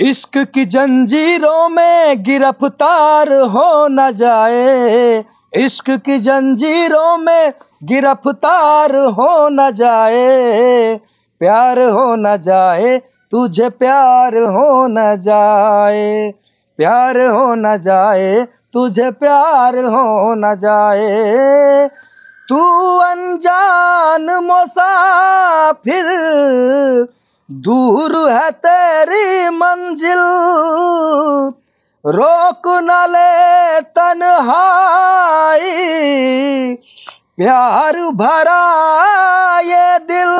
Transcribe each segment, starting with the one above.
इश्क की जंजीरों में गिरफ्तार हो न जाए इश्क की जंजीरों में गिरफ्तार हो न जाए प्यार हो न जाए तुझे प्यार हो न जाए प्यार हो न जाए तुझे प्यार हो न जाए तू अनजान फिर दूर है तेरी मंजिल रोक न ले तन प्यार भरा ये दिल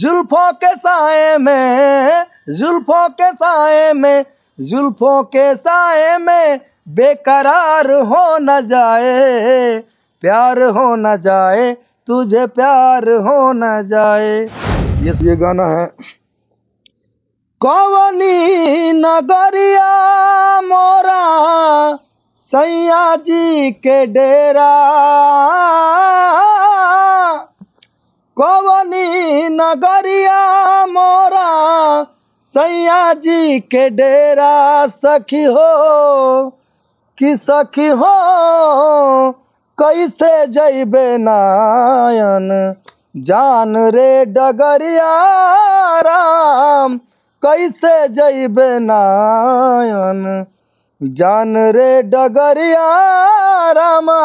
जुल्फों के साए में जुल्फों के साए में जुल्फों के साए में बेकरार हो न जाए प्यार हो न जाए तुझे प्यार हो न जाए ये ये गाना है कवनी नगरिया मोरा सैया जी के डेरा कवनी नगरिया मोरा सैया जी के डेरा सखी हो कि सखी हो कैसे जैबे नायन जान रे डगरिया राम कैसे जैब नायन जान रे डगरिया रामा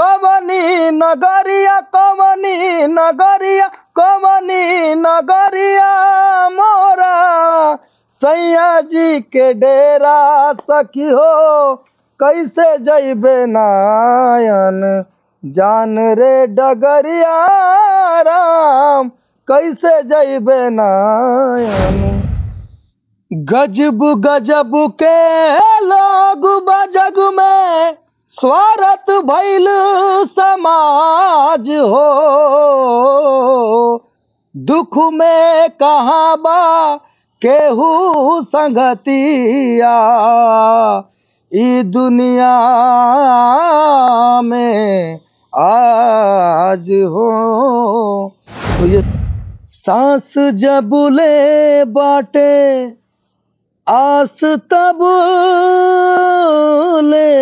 कबनी नगरिया कबनी नगरिया कबनी नगरिया मोरा सैया जी के डेरा सखी हो कैसे जैब नायन जान रे डगरिया राम कैसे जैबे नायन गजब गजब के लोग बजग में स्वरत भैल समाज हो दुख में बा केहू संगतिया ई दुनिया में आज हो तो ये सांस जब ले बाटे आस तब ले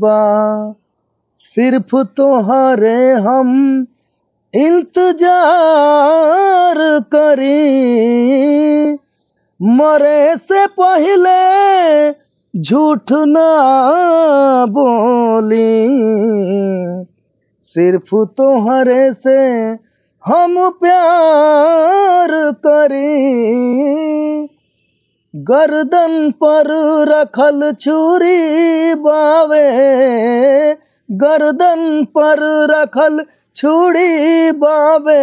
बा सिर्फ तुम्हारे तो हम इंतजार करी मरे से पहले झूठ ना बोली सिर्फ तुम्हारे से हम प्यार करी गर्दन पर रखल छुरी बावे गर्दन पर रखल छुरी बावे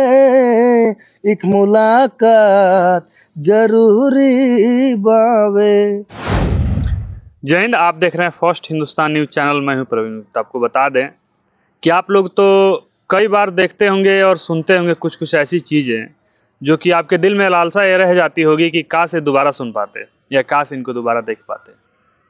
एक मुलाकात जरूरी बावे जय हिंद आप देख रहे हैं फर्स्ट हिंदुस्तान न्यूज़ चैनल मैं हूं प्रवीण गुप्ता आपको बता दें कि आप लोग तो कई बार देखते होंगे और सुनते होंगे कुछ कुछ ऐसी चीज़ें जो कि आपके दिल में लालसा ये रह जाती होगी कि काश ये दोबारा सुन पाते या काश इनको दोबारा देख पाते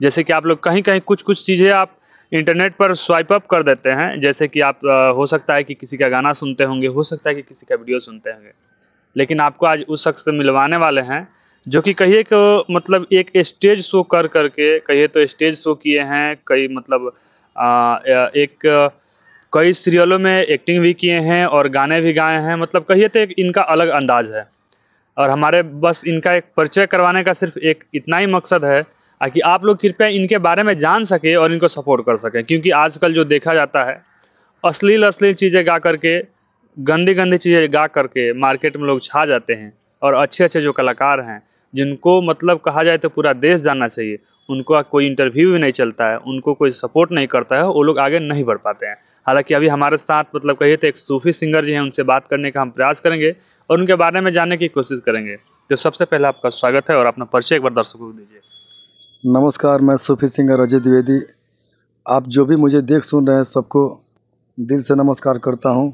जैसे कि आप लोग कहीं कहीं कुछ कुछ चीज़ें आप इंटरनेट पर स्वाइप अप कर देते हैं जैसे कि आप हो सकता है कि किसी का गाना सुनते होंगे हो सकता है कि किसी का वीडियो सुनते होंगे लेकिन आपको आज उस शख्स से मिलवाने वाले हैं जो कि कहिए को मतलब एक स्टेज शो कर करके कहिए तो स्टेज शो किए हैं कई मतलब आ, एक कई सीरियलों में एक्टिंग भी किए हैं और गाने भी गाए हैं मतलब कहिए तो एक इनका अलग अंदाज है और हमारे बस इनका एक परिचय करवाने का सिर्फ एक इतना ही मकसद है कि आप लोग कृपया इनके बारे में जान सकें और इनको सपोर्ट कर सकें क्योंकि आजकल जो देखा जाता है अश्लील अश्लील चीज़ें गा करके गंदी गंदी चीज़ें गा करके मार्केट में लोग छा जाते हैं और अच्छे अच्छे जो कलाकार हैं जिनको मतलब कहा जाए तो पूरा देश जानना चाहिए उनको कोई इंटरव्यू भी नहीं चलता है उनको कोई सपोर्ट नहीं करता है वो लोग आगे नहीं बढ़ पाते हैं हालांकि अभी हमारे साथ मतलब कहिए तो एक सूफी सिंगर जी हैं उनसे बात करने का हम प्रयास करेंगे और उनके बारे में जानने की कोशिश करेंगे तो सबसे पहले आपका स्वागत है और अपना परिचय एक बार दर्शकों को दीजिए नमस्कार मैं सूफी सिंगर अजय द्विवेदी आप जो भी मुझे देख सुन रहे हैं सबको दिल से नमस्कार करता हूँ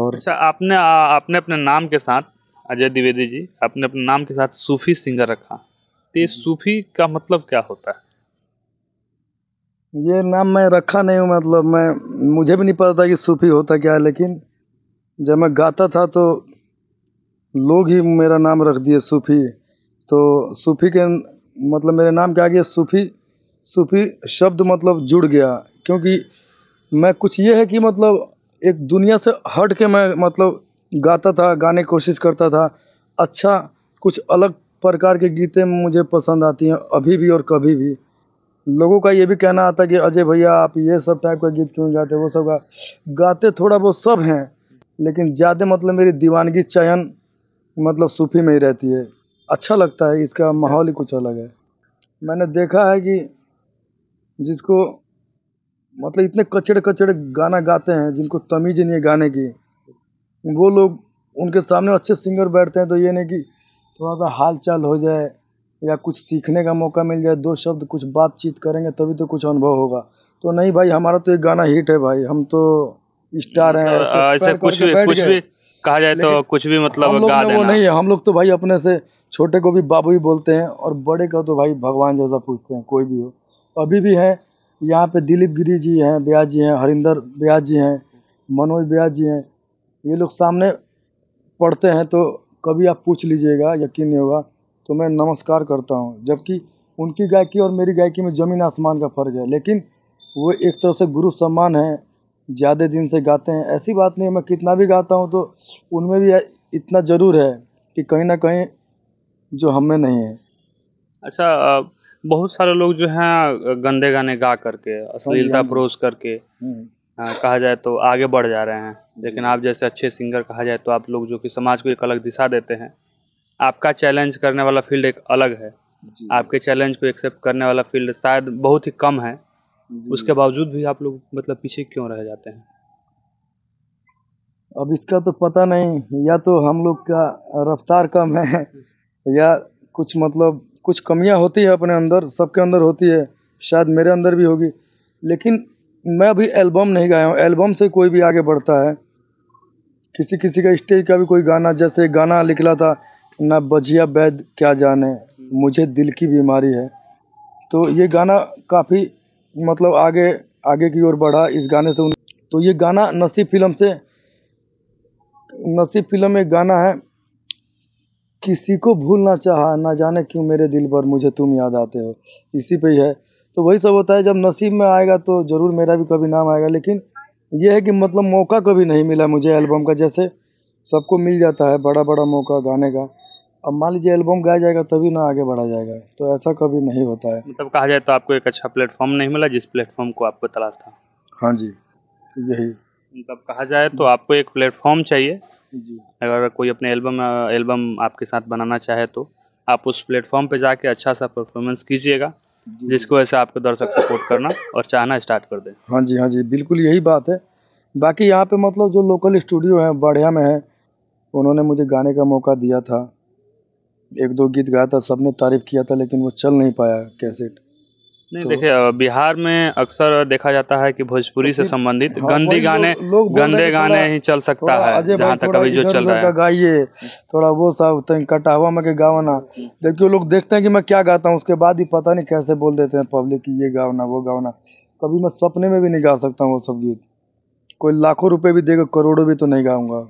और अच्छा आपने आपने अपने नाम के साथ अजय द्विवेदी जी आपने अपने नाम के साथ सूफी सिंगर रखा तो ये सूफी का मतलब क्या होता है ये नाम मैं रखा नहीं हूँ मतलब मैं मुझे भी नहीं पता था कि सूफी होता क्या है लेकिन जब मैं गाता था तो लोग ही मेरा नाम रख दिए सूफी तो सूफी के मतलब मेरे नाम के आगे सूफी सूफी शब्द मतलब जुड़ गया क्योंकि मैं कुछ ये है कि मतलब एक दुनिया से हट के मैं मतलब गाता था गाने की कोशिश करता था अच्छा कुछ अलग प्रकार के गीतें मुझे पसंद आती हैं अभी भी और कभी भी लोगों का ये भी कहना आता है कि अजय भैया आप ये सब टाइप का गीत क्यों गाते वो सब गा गाते थोड़ा बहुत सब हैं लेकिन ज़्यादा मतलब मेरी दीवानगी चयन मतलब सूफी में ही रहती है अच्छा लगता है इसका माहौल ही कुछ अलग है मैंने देखा है कि जिसको मतलब इतने कचड़े कचड़े गाना गाते हैं जिनको तमीज़ नहीं है गाने की वो लोग उनके सामने अच्छे सिंगर बैठते हैं तो ये नहीं कि थोड़ा सा हाल चाल हो जाए या कुछ सीखने का मौका मिल जाए दो शब्द कुछ बातचीत करेंगे तभी तो कुछ अनुभव होगा तो नहीं भाई हमारा तो एक गाना हिट है भाई हम तो स्टार हैं ऐसे कुछ भी कुछ भी कहा जाए तो कुछ भी मतलब गा देना वो नहीं है हम लोग तो भाई अपने से छोटे को भी बाबू ही बोलते हैं और बड़े का तो भाई भगवान जैसा पूछते हैं कोई भी हो तो अभी भी हैं यहाँ पे दिलीप गिरी जी हैं ब्याज जी हैं हरिंदर ब्याज जी हैं मनोज ब्याज जी हैं ये लोग सामने पढ़ते हैं तो कभी आप पूछ लीजिएगा यकीन नहीं होगा तो मैं नमस्कार करता हूँ जबकि उनकी गायकी और मेरी गायकी में ज़मीन आसमान का फ़र्क है लेकिन वो एक तरफ से गुरु सम्मान है ज़्यादा दिन से गाते हैं ऐसी बात नहीं है मैं कितना भी गाता हूँ तो उनमें भी इतना ज़रूर है कि कहीं ना कहीं जो हमें नहीं है अच्छा बहुत सारे लोग जो हैं गंदे गाने गा करके हाँ हाँ अश्लीलता परोस करके हम्म। हाँ, कहा जाए तो आगे बढ़ जा रहे हैं लेकिन आप जैसे अच्छे सिंगर कहा जाए तो आप लोग जो कि समाज को एक अलग दिशा देते हैं आपका चैलेंज करने वाला फील्ड एक अलग है आपके चैलेंज को एक्सेप्ट करने वाला फील्ड शायद बहुत ही कम है उसके बावजूद भी आप लोग मतलब पीछे क्यों रह जाते हैं अब इसका तो पता नहीं या तो हम लोग का रफ्तार कम है या कुछ मतलब कुछ कमियां होती है अपने अंदर सबके अंदर होती है शायद मेरे अंदर भी होगी लेकिन मैं अभी एल्बम नहीं गाया हूँ एल्बम से कोई भी आगे बढ़ता है किसी किसी का स्टेज का भी कोई गाना जैसे गाना निकला था ना बजिया बैद क्या जाने मुझे दिल की बीमारी है तो ये गाना काफ़ी मतलब आगे आगे की ओर बढ़ा इस गाने से तो ये गाना नसीब फिल्म से नसीब फिल्म में गाना है किसी को भूलना चाहा ना जाने क्यों मेरे दिल पर मुझे तुम याद आते हो इसी पे ही है तो वही सब होता है जब नसीब में आएगा तो ज़रूर मेरा भी कभी नाम आएगा लेकिन ये है कि मतलब मौका कभी नहीं मिला मुझे एल्बम का जैसे सबको मिल जाता है बड़ा बड़ा मौका गाने का अब मान लीजिए एल्बम गाया जाएगा तभी ना आगे बढ़ा जाएगा तो ऐसा कभी नहीं होता है मतलब कहा जाए तो आपको एक अच्छा प्लेटफॉर्म नहीं मिला जिस प्लेटफॉर्म को आपको तलाश था हाँ जी यही मतलब कहा जाए तो आपको एक प्लेटफॉर्म चाहिए जी अगर कोई अपने एल्बम एल्बम आपके साथ बनाना चाहे तो आप उस प्लेटफॉर्म पे जाके अच्छा सा परफॉर्मेंस कीजिएगा जिसको ऐसे आपके दर्शक सपोर्ट करना और चाहना स्टार्ट कर दे हाँ जी हाँ जी बिल्कुल यही बात है बाकी यहाँ पे मतलब जो लोकल स्टूडियो है बढ़िया में है उन्होंने मुझे गाने का मौका दिया था एक दो गीत गाया था सबने तारीफ़ किया था लेकिन वो चल नहीं पाया कैसेट नहीं तो, देखिए बिहार में अक्सर देखा जाता है कि भोजपुरी तो से संबंधित हाँ, गंदी गाने लो, लोग गंदे गाने ही चल सकता है जहाँ तक अभी जो चल रहा है गाइए थोड़ा वो सब तो कटा में मैं गावना जबकि वो लोग देखते हैं कि मैं क्या गाता हूँ उसके बाद ही पता नहीं कैसे बोल देते हैं पब्लिक की ये गावना वो गावना कभी मैं सपने में भी नहीं गा सकता हूँ वो सब गीत कोई लाखों रुपये भी देगा करोड़ों भी तो नहीं गाऊंगा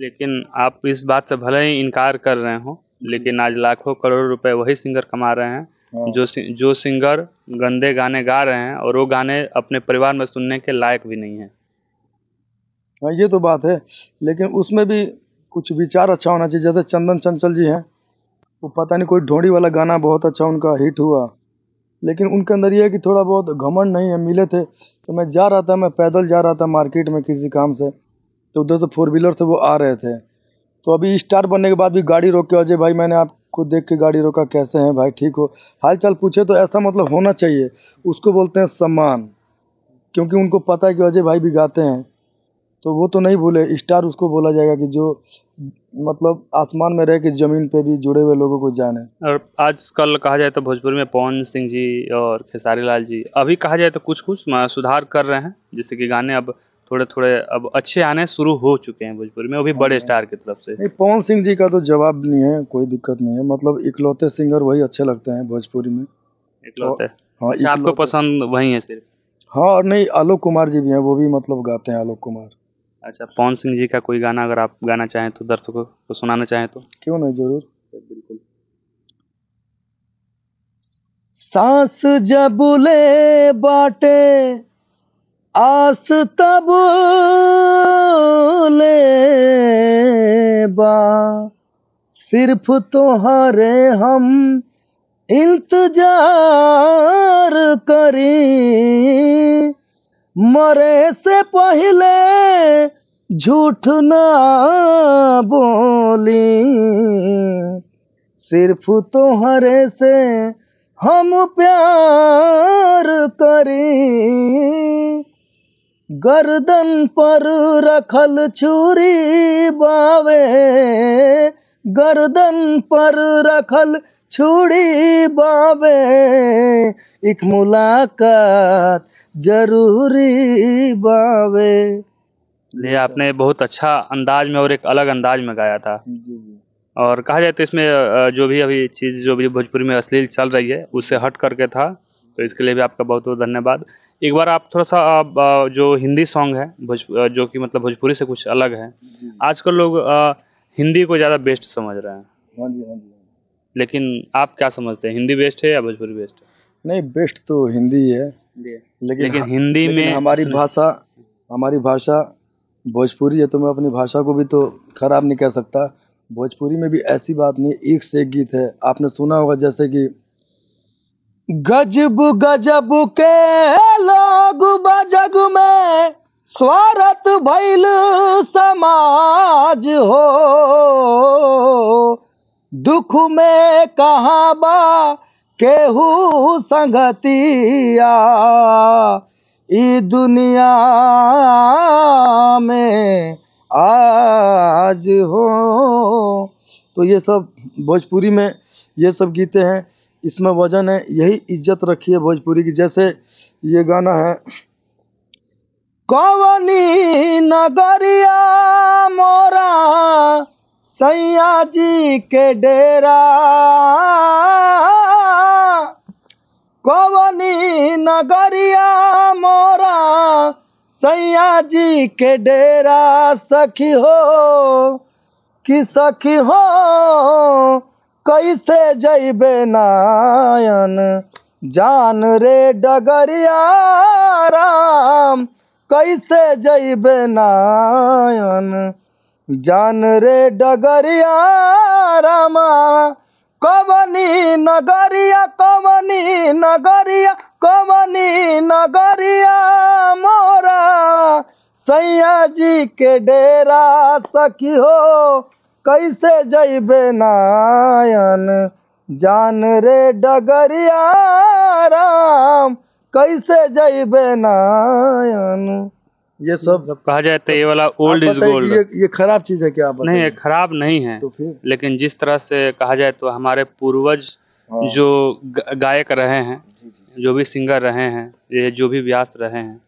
लेकिन आप इस बात से भले ही इनकार कर रहे हो लेकिन आज लाखों करोड़ रुपए वही सिंगर कमा रहे हैं हाँ। जो जो सिंगर गंदे गाने गा रहे हैं और वो गाने अपने परिवार में सुनने के लायक भी नहीं है हाँ ये तो बात है लेकिन उसमें भी कुछ विचार अच्छा होना चाहिए जैसे चंदन चंचल जी हैं वो पता नहीं कोई ढोड़ी वाला गाना बहुत अच्छा उनका हिट हुआ लेकिन उनके अंदर ये है कि थोड़ा बहुत घमंड नहीं है मिले थे तो मैं जा रहा था मैं पैदल जा रहा था मार्केट में किसी काम से तो उधर से फोर व्हीलर से वो आ रहे थे तो अभी स्टार बनने के बाद भी गाड़ी रोक के अजय भाई मैंने आप को देख के गाड़ी रोका कैसे हैं भाई ठीक हो हाल चाल पूछे तो ऐसा मतलब होना चाहिए उसको बोलते हैं सम्मान क्योंकि उनको पता है कि अजय भाई भी गाते हैं तो वो तो नहीं भूले स्टार उसको बोला जाएगा कि जो मतलब आसमान में रह के ज़मीन पे भी जुड़े हुए लोगों को जाने और आजकल कहा जाए तो भोजपुरी में पवन सिंह जी और खेसारी लाल जी अभी कहा जाए तो कुछ कुछ सुधार कर रहे हैं जैसे कि गाने अब थोड़े थोड़े अब अच्छे आने शुरू हो चुके हैं भोजपुरी में वो भी बड़े हाँ। स्टार की तरफ से पवन सिंह जी का तो जवाब नहीं है कोई दिक्कत नहीं है मतलब इकलौते सिंगर वही अच्छे लगते हैं भोजपुरी में इकलौते हाँ अच्छा, आपको पसंद वही है सिर्फ हाँ और नहीं आलोक कुमार जी भी हैं वो भी मतलब गाते हैं आलोक कुमार अच्छा पवन सिंह जी का कोई गाना अगर आप गाना चाहें तो दर्शकों को सुनाना चाहें तो क्यों नहीं जरूर अच्छा, बिल्कुल सांस जब ले बाटे आस तब ले बा सिर्फ तुम्हारे हम इंतजार करी मरे से पहले झूठ ना बोली सिर्फ तुम्हारे से हम प्यार करी गर्दन पर रखल छुरी बावे गर्दन पर रखल छुरी बावे एक मुलाकात जरूरी बावे ये आपने बहुत अच्छा अंदाज में और एक अलग अंदाज में गाया था जी जी और कहा जाए तो इसमें जो भी अभी चीज़ जो भी भोजपुरी में अश्लील चल रही है उससे हट करके था तो इसके लिए भी आपका बहुत बहुत धन्यवाद एक बार आप थोड़ा सा आप, जो हिंदी सॉन्ग है भोज जो कि मतलब भोजपुरी से कुछ अलग है आजकल लोग आ, हिंदी को ज़्यादा बेस्ट समझ रहे हैं हाँ जी हाँ जी लेकिन आप क्या समझते हैं हिंदी बेस्ट है या भोजपुरी बेस्ट है नहीं बेस्ट तो हिंदी है लेकिन लेकिन हाँ, हिंदी लेकिन में हमारी भाषा हमारी भाषा भोजपुरी है तो मैं अपनी भाषा को भी तो खराब नहीं कर सकता भोजपुरी में भी ऐसी बात नहीं एक से एक गीत है आपने सुना होगा जैसे कि गजब गजब के लोग बजग में स्वरत भैल समाज हो दुख में कहाँ बा केहू संगतिया ई दुनिया में आज हो तो ये सब भोजपुरी में ये सब गीते हैं इसमें वजन है यही इज्जत रखी है भोजपुरी की जैसे ये गाना है कवनी नगरिया मोरा सैया जी के डेरा कवनी नगरिया मोरा सैया जी के डेरा सखी हो कि सखी हो कैसे जैबे नायन जान रे डगरिया राम कैसे जैबे नायन जान रे डगरिया रामा कवनी नगरिया कवनी नगरिया कवनी नगरिया मोरा सैया जी के डेरा सखी हो कैसे जइबे नायन जान रे डगरिया राम कैसे जइबे नायन ये सब जब कहा जाए तो ये वाला ओल्ड इज गोल्ड ये, ये खराब चीज है क्या नहीं ये खराब नहीं है तो फिर लेकिन जिस तरह से कहा जाए तो हमारे पूर्वज हाँ। जो गायक रहे हैं जो भी सिंगर रहे हैं ये जो भी व्यास रहे हैं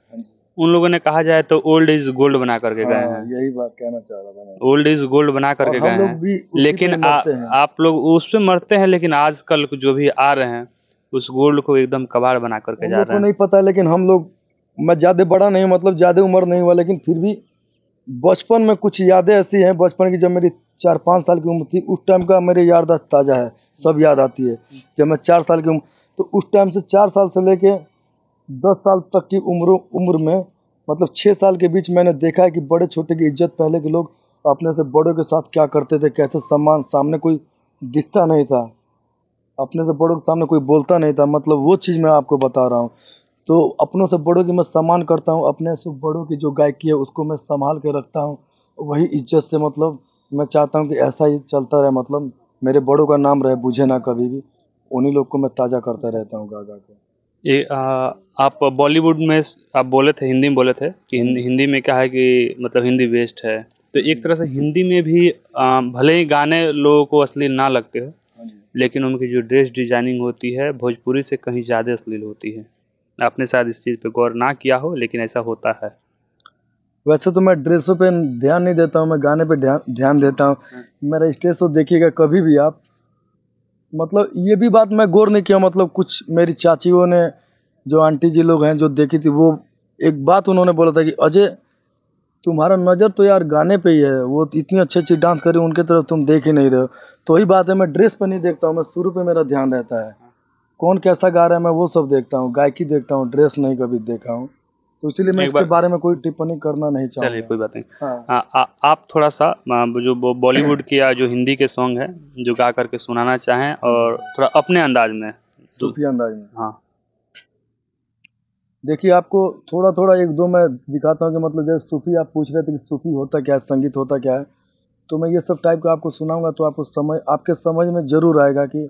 उन लोगों ने कहा जाए तो ओल्ड इज गोल्ड बना करके गए हाँ, हैं यही बात कहना चाह रहा था ओल्ड इज गोल्ड बना करके गए हैं लेकिन आ, हैं। आप लोग उस पर मरते हैं लेकिन आजकल जो भी आ रहे हैं उस गोल्ड को एकदम कबाड़ बना करके जा रहे हैं नहीं पता लेकिन हम लोग मैं ज्यादा बड़ा नहीं मतलब ज्यादा उम्र नहीं हुआ लेकिन फिर भी बचपन में कुछ यादें ऐसी हैं बचपन की जब मेरी चार पाँच साल की उम्र थी उस टाइम का मेरे याददाश्त ताज़ा है सब याद आती है जब मैं चार साल की उम्र तो उस टाइम से चार साल से लेके दस साल तक की उम्र उम्र में मतलब छः साल के बीच मैंने देखा है कि बड़े छोटे की इज्जत पहले के लोग अपने से बड़ों के साथ क्या करते थे कैसे सम्मान सामने कोई दिखता नहीं था अपने से बड़ों के सामने कोई बोलता नहीं था मतलब वो चीज़ मैं आपको बता रहा हूँ तो अपनों से बड़ों की मैं सम्मान करता हूँ अपने से बड़ों की जो गायकी है उसको मैं संभाल के रखता हूँ वही इज्जत से मतलब मैं चाहता हूँ कि ऐसा ही चलता रहे मतलब मेरे बड़ों का नाम रहे बुझे ना कभी भी उन्हीं लोग को मैं ताज़ा करता रहता हूँ गा गा के ये आ, आप बॉलीवुड में आप बोले थे हिंदी में बोले थे कि हिंदी में क्या है कि मतलब हिंदी वेस्ट है तो एक तरह से हिंदी में भी आ, भले ही गाने लोगों को अश्लील ना लगते हो हाँ लेकिन उनकी जो ड्रेस डिजाइनिंग होती है भोजपुरी से कहीं ज़्यादा अश्लील होती है आपने शायद इस चीज़ पर गौर ना किया हो लेकिन ऐसा होता है वैसे तो मैं ड्रेसों पे ध्यान नहीं देता हूँ मैं गाने पे ध्यान ध्यान देता हूँ हाँ। मेरा स्टेज शो देखिएगा कभी भी आप मतलब ये भी बात मैं गौर नहीं किया मतलब कुछ मेरी चाचियों ने जो आंटी जी लोग हैं जो देखी थी वो एक बात उन्होंने बोला था कि अजय तुम्हारा नज़र तो यार गाने पे ही है वो तो इतनी अच्छी अच्छी डांस करी उनके तरफ तुम देख ही नहीं रहे हो तो ही बात है मैं ड्रेस पर नहीं देखता हूँ मैं शुरू पर मेरा ध्यान रहता है कौन कैसा गा रहा है मैं वो सब देखता हूँ गायकी देखता हूँ ड्रेस नहीं कभी देखा हूँ तो इसीलिए तो मैं इसके बारे में कोई टिप्पणी करना नहीं चाहता चलिए कोई बात नहीं हाँ। आ, हाँ, आ, आप थोड़ा सा जो बॉलीवुड की या जो हिंदी के सॉन्ग है जो गा करके सुनाना चाहें और थोड़ा अपने अंदाज में तो- सूफी अंदाज में हाँ देखिए आपको थोड़ा थोड़ा एक दो मैं दिखाता हूँ कि मतलब जैसे सूफी आप पूछ रहे थे कि सूफी होता क्या है संगीत होता क्या है तो मैं ये सब टाइप का आपको सुनाऊंगा तो आपको समझ आपके समझ में ज़रूर आएगा कि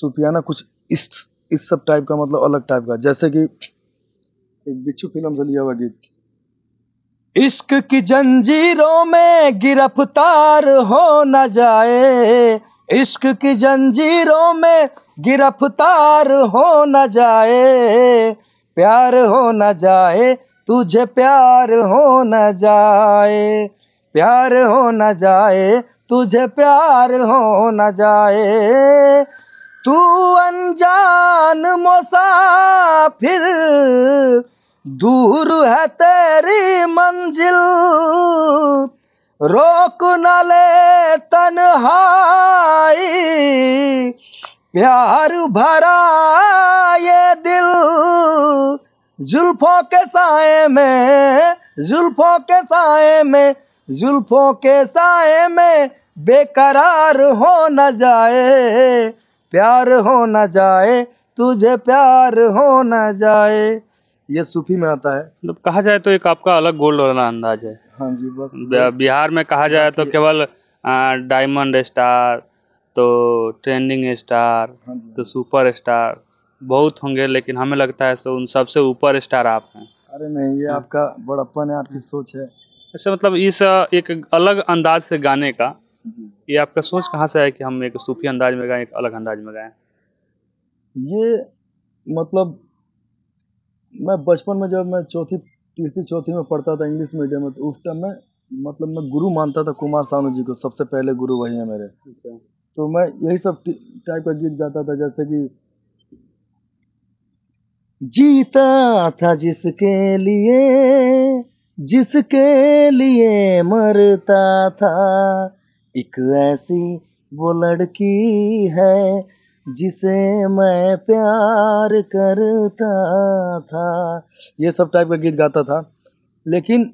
सूफियाना कुछ इस इस सब टाइप का मतलब अलग टाइप का जैसे कि एक बिच्छू फिल्म से लिया हुआ गीत इश्क की जंजीरों में गिरफ्तार हो न जाए इश्क की जंजीरों में गिरफ्तार हो न जाए प्यार हो न जाए तुझे प्यार हो न जाए प्यार हो न जाए तुझे प्यार हो न जाए तू अनजान मुसाफिर दूर है तेरी मंजिल रोक न ले तन प्यार भरा ये दिल जुल्फों के साय में जुल्फों के साए में जुल्फों के साय में बेकरार हो न जाए प्यार हो न जाए तुझे प्यार हो न जाए ये सूफी में आता है मतलब कहा जाए तो एक आपका अलग गोल्ड वाला अंदाज है हाँ जी बस बिहार में कहा जाए तो केवल डायमंड स्टार तो ट्रेंडिंग स्टार हाँ तो सुपर स्टार बहुत होंगे लेकिन हमें लगता है उन सबसे ऊपर स्टार आप हैं अरे नहीं ये हाँ। आपका बड़प्पन है आपकी सोच है ऐसे अच्छा, मतलब इस एक अलग अंदाज से गाने का ये आपका सोच कहाँ से आया कि हम एक सूफी अंदाज में गाएं एक अलग अंदाज में गाएं ये मतलब मैं बचपन में जब मैं चौथी तीसरी चौथी में पढ़ता था इंग्लिश मीडियम में तो उस टाइम में मतलब मैं गुरु मानता था कुमार सानू जी को सबसे पहले गुरु वही है मेरे अच्छा। तो मैं यही सब टाइप का गीत गाता था जैसे कि जीता था जिसके लिए जिसके लिए मरता था एक ऐसी वो लड़की है जिसे मैं प्यार करता था ये सब टाइप का गीत गाता था लेकिन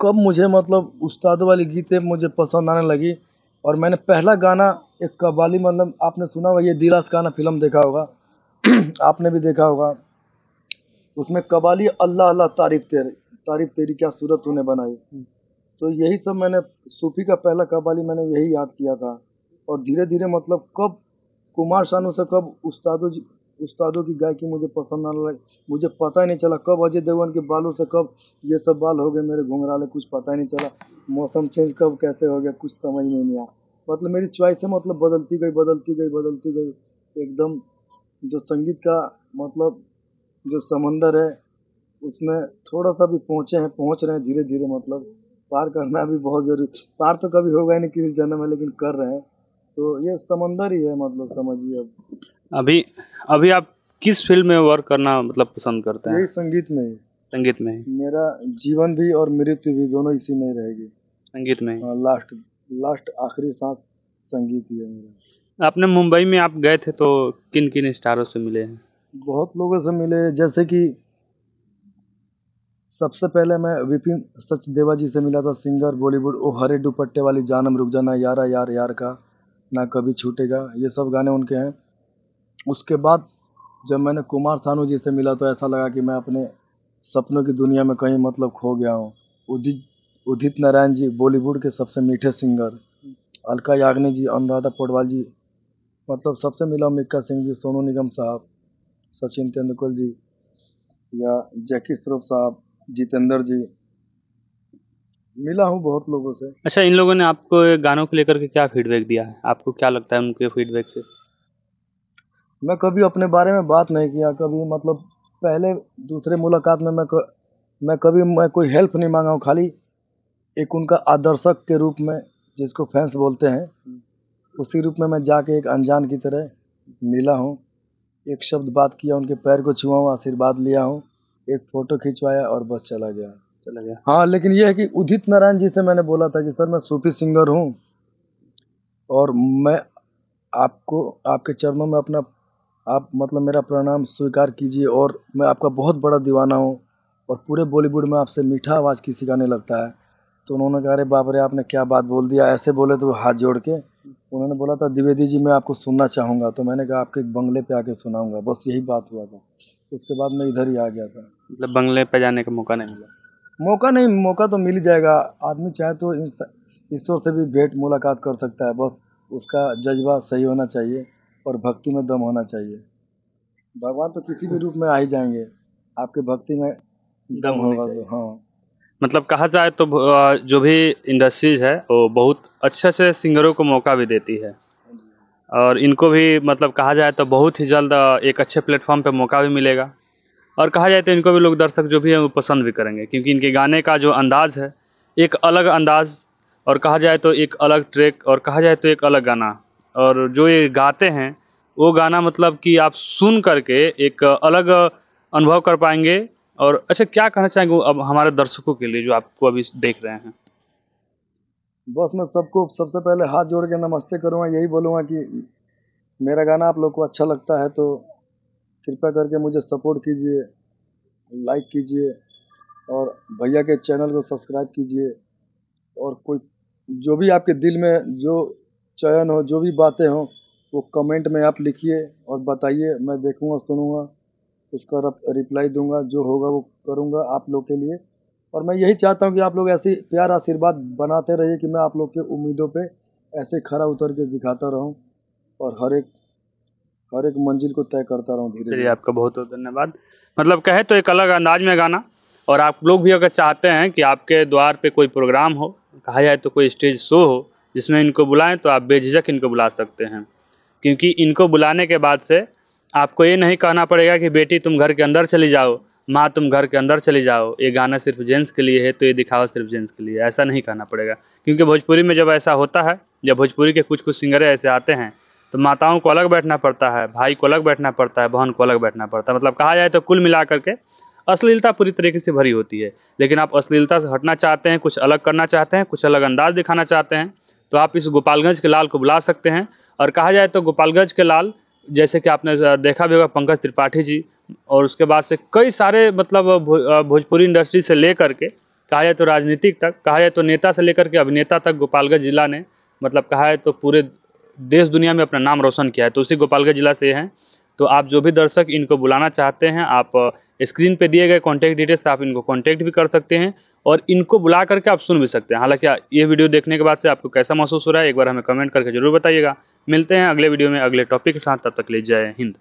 कब मुझे मतलब उस्ताद वाली गीतें मुझे पसंद आने लगी और मैंने पहला गाना एक कबाली मतलब आपने सुना होगा ये दिलास गाना फिल्म देखा होगा आपने भी देखा होगा उसमें कबाली अल्लाह अल्लाह तारीफ तेरी तारीफ तेरी क्या सूरत तूने बनाई तो यही सब मैंने सूफी का पहला कबाली मैंने यही याद किया था और धीरे धीरे मतलब कब कुमार शानू से कब उस्तादों जी उस्तादों की गायकी मुझे पसंद आने लगी मुझे पता ही नहीं चला कब अजय देवगन के बालों से कब ये सब बाल हो गए मेरे घुंघराले कुछ पता ही नहीं चला मौसम चेंज कब कैसे हो गया कुछ समझ में नहीं आया मतलब मेरी च्वाइस है मतलब बदलती गई बदलती गई बदलती गई एकदम जो संगीत का मतलब जो समंदर है उसमें थोड़ा सा भी पहुँचे हैं पहुँच रहे हैं धीरे धीरे मतलब पार करना भी बहुत जरूरी पार तो कभी होगा नहीं किसी जन्म में लेकिन कर रहे हैं तो ये समंदर ही है मतलब समझिए अब अभी अभी आप किस फील्ड में वर्क करना मतलब पसंद करते हैं यही संगीत में ही संगीत में ही मेरा जीवन भी और मृत्यु भी दोनों इसी में रहेगी संगीत में ही लास्ट हाँ, लास्ट आखिरी सांस संगीत ही है मेरा आपने मुंबई में आप गए थे तो किन किन स्टारों से मिले हैं बहुत लोगों से मिले जैसे कि सबसे पहले मैं विपिन सचदेवा जी से मिला था सिंगर बॉलीवुड ओ हरे दुपट्टे वाली जानम रुक जाना यारा यार यार का ना कभी छूटेगा ये सब गाने उनके हैं उसके बाद जब मैंने कुमार सानू जी से मिला तो ऐसा लगा कि मैं अपने सपनों की दुनिया में कहीं मतलब खो गया हूँ उदित उदित नारायण जी बॉलीवुड के सबसे मीठे सिंगर अलका याग्नि जी अनुराधा पोडवाल जी मतलब सबसे मिला मिक्का सिंह जी सोनू निगम साहब सचिन तेंदुलकर जी या जैकी श्रॉफ साहब जितेंद्र जी मिला हूँ बहुत लोगों से अच्छा इन लोगों ने आपको गानों को लेकर के क्या फीडबैक दिया है आपको क्या लगता है उनके फीडबैक से मैं कभी अपने बारे में बात नहीं किया कभी मतलब पहले दूसरे मुलाकात में मैं क, मैं कभी मैं कोई हेल्प नहीं मांगा हूँ खाली एक उनका आदर्शक के रूप में जिसको फैंस बोलते हैं उसी रूप में मैं जाके एक अनजान की तरह मिला हूँ एक शब्द बात किया उनके पैर को छुआ हूँ आशीर्वाद लिया हूँ एक फोटो खिंचवाया और बस चला गया चला गया हाँ लेकिन यह है कि उदित नारायण जी से मैंने बोला था कि सर मैं सूफी सिंगर हूँ और मैं आपको आपके चरणों में अपना आप मतलब मेरा प्रणाम स्वीकार कीजिए और मैं आपका बहुत बड़ा दीवाना हूँ और पूरे बॉलीवुड में आपसे मीठा आवाज़ किसी गाने लगता है तो उन्होंने कहा अरे बाप रे आपने क्या बात बोल दिया ऐसे बोले तो हाथ जोड़ के उन्होंने बोला था द्विवेदी जी मैं आपको सुनना चाहूँगा तो मैंने कहा आपके बंगले पे आके सुनाऊंगा बस यही बात हुआ था उसके बाद मैं इधर ही आ गया था मतलब बंगले पे जाने का मौका नहीं मिला मौका नहीं मौका तो मिल जाएगा आदमी चाहे तो ईश्वर से भी भेंट मुलाकात कर सकता है बस उसका जज्बा सही होना चाहिए और भक्ति में दम होना चाहिए भगवान तो किसी भी रूप में आ ही जाएंगे आपके भक्ति में दम होगा हाँ मतलब कहा जाए तो जो भी इंडस्ट्रीज़ है वो बहुत अच्छे से सिंगरों को मौका भी देती है और इनको भी मतलब कहा जाए तो बहुत ही जल्द एक अच्छे प्लेटफॉर्म पे मौका भी मिलेगा और कहा जाए तो इनको भी लोग दर्शक जो भी हैं वो पसंद भी करेंगे क्योंकि इनके गाने का जो अंदाज़ है एक अलग अंदाज और कहा जाए तो एक अलग ट्रैक और कहा जाए तो एक अलग गाना और जो ये गाते हैं वो गाना मतलब कि आप सुन करके एक अलग अनुभव कर पाएंगे और अच्छा क्या कहना चाहेंगे अब हमारे दर्शकों के लिए जो आपको अभी देख रहे हैं बस मैं सबको सबसे पहले हाथ जोड़ के नमस्ते करूँगा यही बोलूँगा कि मेरा गाना आप लोग को अच्छा लगता है तो कृपया करके मुझे सपोर्ट कीजिए लाइक कीजिए और भैया के चैनल को सब्सक्राइब कीजिए और कोई जो भी आपके दिल में जो चयन हो जो भी बातें हों वो कमेंट में आप लिखिए और बताइए मैं देखूंगा सुनूंगा उसका रिप्लाई दूंगा जो होगा वो करूंगा आप लोग के लिए और मैं यही चाहता हूँ कि आप लोग ऐसे प्यार आशीर्वाद बनाते रहिए कि मैं आप लोग के उम्मीदों पे ऐसे खरा उतर के दिखाता रहूँ और हर एक हर एक मंजिल को तय करता रहूँ धीरे धीरे आपका बहुत बहुत धन्यवाद मतलब कहे तो एक अलग अंदाज में गाना और आप लोग भी अगर चाहते हैं कि आपके द्वार पर कोई प्रोग्राम हो कहा जाए तो कोई स्टेज शो हो जिसमें इनको बुलाएं तो आप बेझिझक इनको बुला सकते हैं क्योंकि इनको बुलाने के बाद से आपको ये नहीं कहना पड़ेगा कि बेटी तुम घर के अंदर चली जाओ माँ तुम घर के अंदर चली जाओ ये गाना सिर्फ जेंट्स के लिए है तो ये दिखावा सिर्फ जेंट्स के लिए ऐसा नहीं कहना पड़ेगा क्योंकि भोजपुरी में जब ऐसा होता है जब भोजपुरी के कुछ कुछ सिंगर ऐसे आते हैं तो माताओं को अलग बैठना पड़ता है भाई को अलग बैठना पड़ता है बहन को अलग बैठना पड़ता है मतलब कहा जाए तो कुल मिला करके अश्लीलता पूरी तरीके से भरी होती है लेकिन आप अश्लीलता से हटना चाहते हैं कुछ अलग करना चाहते हैं कुछ अलग अंदाज दिखाना चाहते हैं तो आप इस गोपालगंज के लाल को बुला सकते हैं और कहा जाए तो गोपालगंज के लाल जैसे कि आपने देखा भी होगा पंकज त्रिपाठी जी और उसके बाद से कई सारे मतलब भोजपुरी इंडस्ट्री से लेकर के कहा जाए तो राजनीतिक तक कहा जाए तो नेता से लेकर के अभिनेता तक गोपालगंज ज़िला ने मतलब कहा है तो पूरे देश दुनिया में अपना नाम रोशन किया है तो उसी गोपालगंज ज़िला से हैं तो आप जो भी दर्शक इनको बुलाना चाहते हैं आप स्क्रीन पे दिए गए कॉन्टैक्ट डिटेल्स आप इनको कॉन्टैक्ट भी कर सकते हैं और इनको बुला करके आप सुन भी सकते हैं हालांकि ये वीडियो देखने के बाद से आपको कैसा महसूस हो रहा है एक बार हमें कमेंट करके जरूर बताइएगा मिलते हैं अगले वीडियो में अगले टॉपिक के साथ तब तक ले जय हिंद